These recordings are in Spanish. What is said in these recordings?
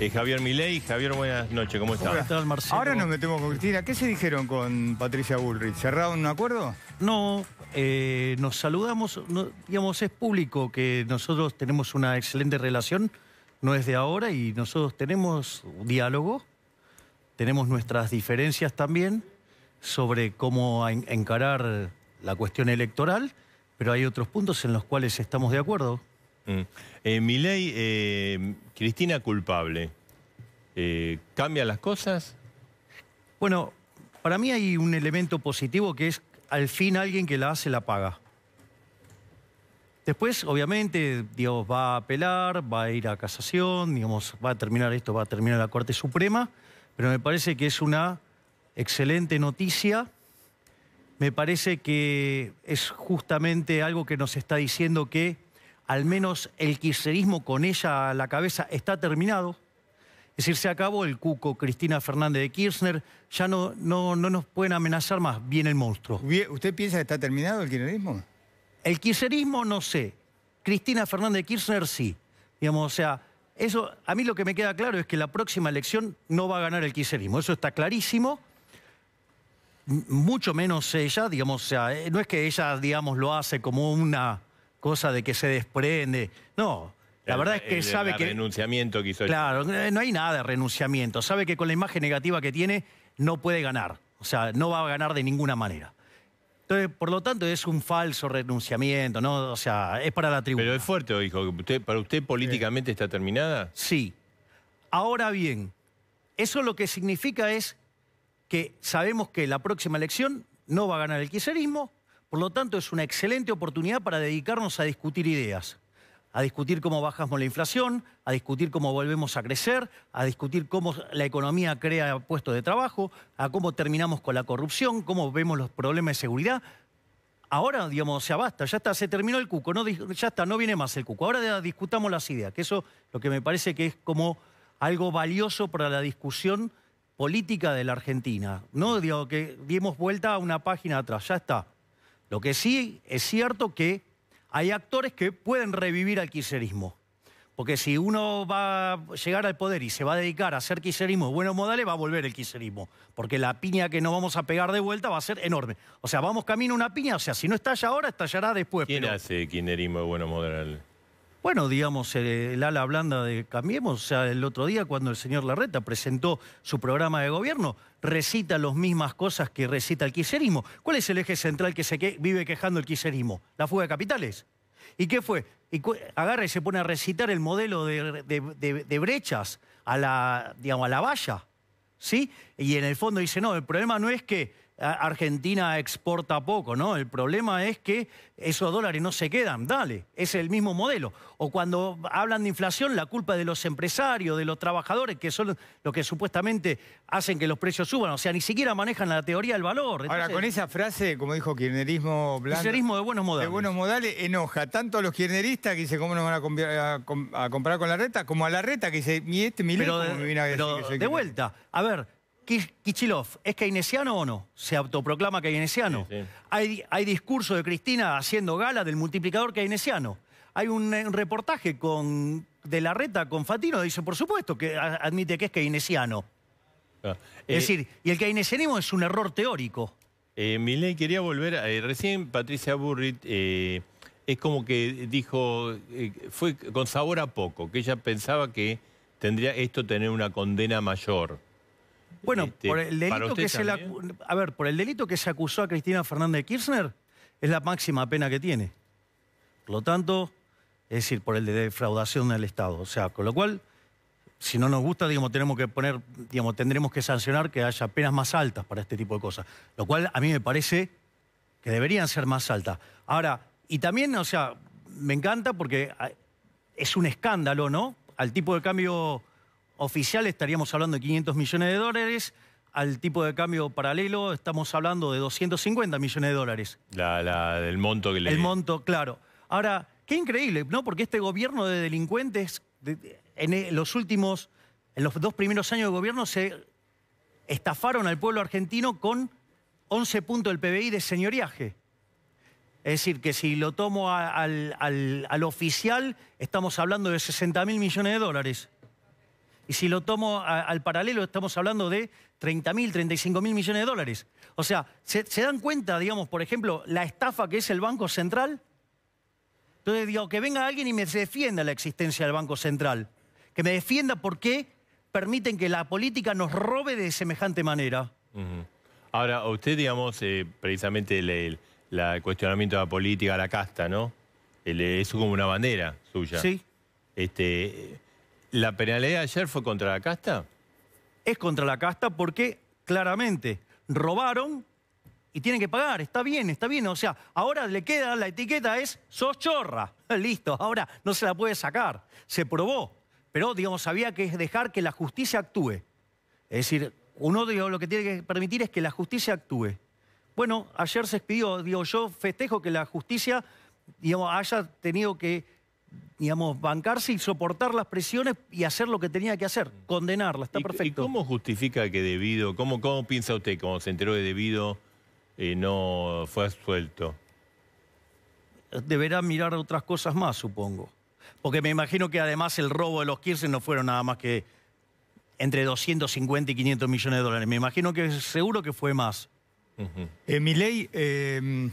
Eh, Javier Milei. Javier, buenas noches, ¿cómo estás? Marcelo? Ahora nos metemos con Cristina. ¿Qué se dijeron con Patricia Bullrich? ¿Cerraron un acuerdo? No, eh, nos saludamos, digamos, es público que nosotros tenemos una excelente relación, no es de ahora, y nosotros tenemos diálogo, tenemos nuestras diferencias también sobre cómo encarar la cuestión electoral, pero hay otros puntos en los cuales estamos de acuerdo. Mm. Eh, mi ley, eh, Cristina culpable, eh, ¿cambia las cosas? Bueno, para mí hay un elemento positivo que es al fin alguien que la hace la paga. Después, obviamente, Dios va a apelar, va a ir a casación, digamos, va a terminar esto, va a terminar la Corte Suprema, pero me parece que es una excelente noticia. Me parece que es justamente algo que nos está diciendo que al menos el kirchnerismo con ella a la cabeza está terminado. Es decir, se acabó el cuco Cristina Fernández de Kirchner, ya no, no, no nos pueden amenazar más, viene el monstruo. ¿Usted piensa que está terminado el kirchnerismo? El kirchnerismo no sé, Cristina Fernández de Kirchner sí. Digamos, o sea, eso a mí lo que me queda claro es que la próxima elección no va a ganar el kirchnerismo, eso está clarísimo. Mucho menos ella, digamos, o sea, eh, no es que ella, digamos, lo hace como una cosa de que se desprende. No, la verdad es que sabe que... el que... renunciamiento que hizo Claro, eh, no hay nada de renunciamiento. Sabe que con la imagen negativa que tiene no puede ganar. O sea, no va a ganar de ninguna manera. Entonces, por lo tanto, es un falso renunciamiento, ¿no? O sea, es para la tribuna. Pero es fuerte, dijo. ¿Para usted políticamente está terminada? Sí. Ahora bien, eso lo que significa es que sabemos que la próxima elección no va a ganar el kirchnerismo, por lo tanto, es una excelente oportunidad para dedicarnos a discutir ideas, a discutir cómo bajamos la inflación, a discutir cómo volvemos a crecer, a discutir cómo la economía crea puestos de trabajo, a cómo terminamos con la corrupción, cómo vemos los problemas de seguridad. Ahora, digamos, ya basta, ya está, se terminó el cuco, no, ya está, no viene más el cuco. Ahora discutamos las ideas, que eso lo que me parece que es como algo valioso para la discusión política de la Argentina. No digo que dimos vuelta a una página atrás, ya está. Lo que sí es cierto que hay actores que pueden revivir al quiserismo, Porque si uno va a llegar al poder y se va a dedicar a hacer quiserismo, de buenos modales, va a volver el quiserismo, Porque la piña que no vamos a pegar de vuelta va a ser enorme. O sea, vamos camino a una piña. O sea, si no estalla ahora, estallará después. ¿Quién hace quiserismo, de buenos modales? bueno, digamos, eh, el ala blanda de Cambiemos, o sea, el otro día cuando el señor Larreta presentó su programa de gobierno, recita las mismas cosas que recita el quiserismo ¿Cuál es el eje central que se vive quejando el quiserismo La fuga de capitales. ¿Y qué fue? Y agarra y se pone a recitar el modelo de, de brechas a la, digamos, a la valla, ¿sí? Y en el fondo dice, no, el problema no es que Argentina exporta poco, ¿no? El problema es que esos dólares no se quedan, dale, es el mismo modelo. O cuando hablan de inflación, la culpa es de los empresarios, de los trabajadores, que son los que supuestamente hacen que los precios suban, o sea, ni siquiera manejan la teoría del valor. Ahora, con esa frase, como dijo kirnerismo Blanco... Kirnerismo de buenos modales. De buenos modales enoja tanto a los kirchneristas que dicen cómo nos van a, comprar con la reta, como a la reta que dice, mi este mi pero, me viene a decir de vuelta, a ver Kichilov, ¿es keynesiano o no? Se autoproclama keynesiano. Hay, discurso de Cristina haciendo gala del multiplicador keynesiano. Hay eh, un, reportaje con, de la reta con Fatino, dice, por supuesto que admite que es keynesiano. Ah, es eh, decir, y el keynesianismo es un error teórico. Eh, Milen, quería volver, recién Patricia Burrit es como que dijo, fue con sabor a poco, que ella pensaba que tendría esto tener una condena mayor. Bueno, este, por el delito que se a ver, por el delito que se acusó a Cristina Fernández Kirchner es la máxima pena que tiene. Por lo tanto, es decir, por el de defraudación del Estado, o sea, con lo cual si no nos gusta, digamos, tenemos que poner, digamos, tendremos que sancionar que haya penas más altas para este tipo de cosas, lo cual a mí me parece que deberían ser más altas. Ahora, y también, o sea, me encanta porque es un escándalo, ¿no? Al tipo de cambio oficial estaríamos hablando de 500 millones de dólares. Al tipo de cambio paralelo estamos hablando de 250 millones de dólares. La, la, el monto que le... El monto, claro. Ahora, qué increíble, ¿no? Porque este gobierno de delincuentes en eh, los últimos, en los dos primeros años de gobierno se estafaron al pueblo argentino con 11 puntos del PBI de señoriaje. Es decir, que si lo tomo al, al oficial, estamos hablando de 60 mil millones de dólares. Y si lo tomo al paralelo, estamos hablando de 30.000, mil, 35 mil millones de dólares. O sea, ¿se, dan cuenta, digamos, por ejemplo, la estafa que es el Banco Central? Entonces digo, que venga alguien y me defienda la existencia del Banco Central. Que me defienda por qué permiten que la política nos robe de semejante manera. Ahora, usted, digamos, eh, precisamente el, cuestionamiento de la política, la casta, ¿no? es como una bandera suya. Sí. Este, ¿La penalidad ayer fue contra la casta? Es contra la casta porque claramente robaron y tienen que pagar. Está bien, está bien. O sea, ahora le queda la etiqueta es sos chorra. Listo, ahora no se la puede sacar. Se probó. Pero, digamos, había que dejar que la justicia actúe. Es decir, uno lo que tiene que permitir es que la justicia actúe. Bueno, ayer se expidió. Digo, yo festejo que la justicia digamos, haya tenido que digamos, bancarse y soportar las presiones y hacer lo que tenía que hacer, condenarla, está perfecto. ¿Y cómo justifica que Debido, cómo, cómo piensa usted cómo se enteró de Debido eh, no fue absuelto? Deberá mirar otras cosas más, supongo. Porque me imagino que además el robo de los Kirchner no fueron nada más que entre 250 y 500 millones de dólares. Me imagino que seguro que fue más. Eh, mi ley... Eh,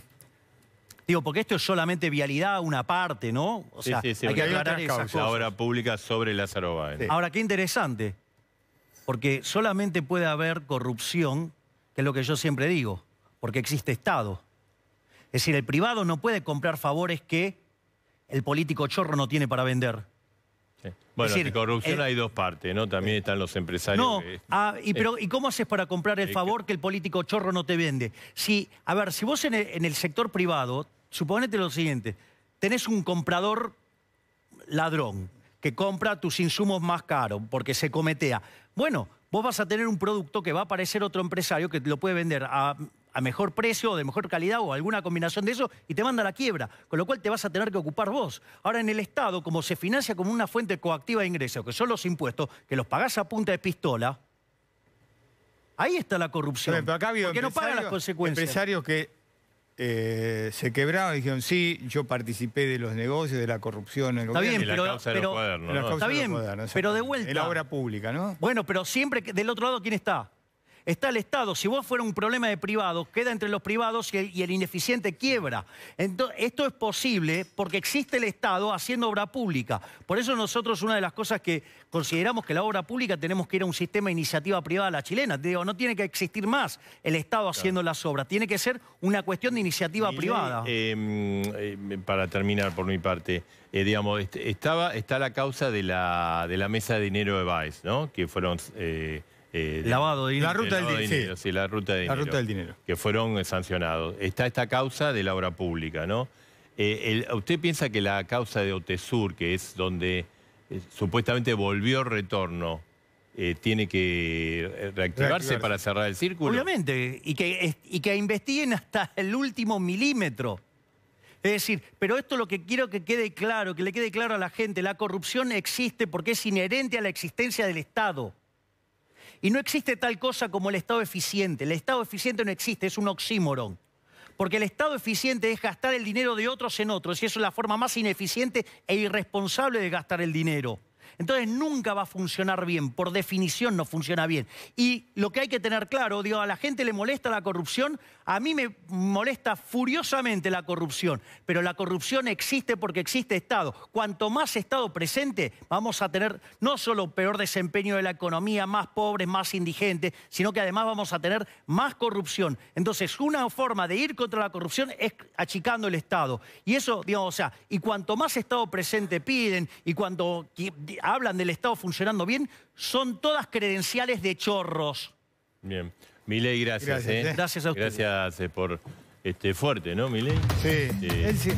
Digo, porque esto es solamente vialidad, una parte, ¿no? sí, sí, hay que aclarar Ahora pública sobre Lázaro Báez. Ahora, qué interesante, porque solamente puede haber corrupción, que es lo que yo siempre digo, porque existe Estado. Es decir, el privado no puede comprar favores que el político chorro no tiene para vender. Bueno, decir, corrupción hay dos partes, ¿no? También están los empresarios. No, ah, y, pero, ¿y cómo haces para comprar el favor que el político chorro no te vende? Si, a ver, si vos en el sector privado suponete lo siguiente, tenés un comprador ladrón que compra tus insumos más caros porque se cometea. Bueno, vos vas a tener un producto que va a aparecer otro empresario que lo puede vender a, mejor precio o de mejor calidad o alguna combinación de eso y te manda a la quiebra, con lo cual te vas a tener que ocupar vos. Ahora en el Estado, como se financia como una fuente coactiva de ingresos, que son los impuestos, que los pagás a punta de pistola, ahí está la corrupción. Pero porque no pagan las consecuencias. Empresarios que eh, se quebraron dijeron, sí, yo participé de los negocios, de la corrupción en el está gobierno. Bien, pero, la causa está bien, pero de vuelta. En la obra pública, ¿no? Bueno, pero siempre, que, del otro lado, ¿quién está? está el Estado. Si vos fuera un problema de privados, queda entre los privados y el, ineficiente quiebra. Entonces, esto es posible porque existe el Estado haciendo obra pública. Por eso nosotros una de las cosas que consideramos que la obra pública tenemos que ir a un sistema de iniciativa privada la chilena. Digo, no tiene que existir más el Estado haciendo las obras. Tiene que ser una cuestión de iniciativa privada. Em, em, para terminar por mi parte, eh, digamos, estaba, está la causa de la, de la mesa de dinero de Baez, ¿no? Que fueron... Eh, eh, lavado de La ruta del dinero. sí. la ruta del dinero. Que fueron sancionados. Está esta causa de la obra pública, ¿no? Eh, ¿Usted piensa que la causa de Otesur, que es donde eh, supuestamente volvió retorno, tiene que reactivarse, para cerrar el círculo? Obviamente, y que, y que investiguen hasta el último milímetro. Es decir, pero esto lo que quiero que quede claro, que le quede claro a la gente, la corrupción existe porque es inherente a la existencia del Estado. Y no existe tal cosa como el Estado eficiente. El Estado eficiente no existe, es un oxímoron. Porque el Estado eficiente es gastar el dinero de otros en otros y eso es la forma más ineficiente e irresponsable de gastar el dinero. Entonces nunca va a funcionar bien, por definición no funciona bien. Y lo que hay que tener claro, digo, a la gente le molesta la corrupción, a mí me molesta furiosamente la corrupción, pero la corrupción existe porque existe Estado. Cuanto más Estado presente, vamos a tener no solo peor desempeño de la economía, más pobres, más indigentes, sino que además vamos a tener más corrupción. Entonces, una forma de ir contra la corrupción es achicando el Estado. Y eso, digamos, o sea, y cuanto más Estado presente piden y cuanto hablan del Estado funcionando bien, son todas credenciales de chorros. Bien. Milei, gracias. Gracias, eh. Eh. gracias a usted. Gracias eh, por este, fuerte, ¿no, Milei? sí. Este,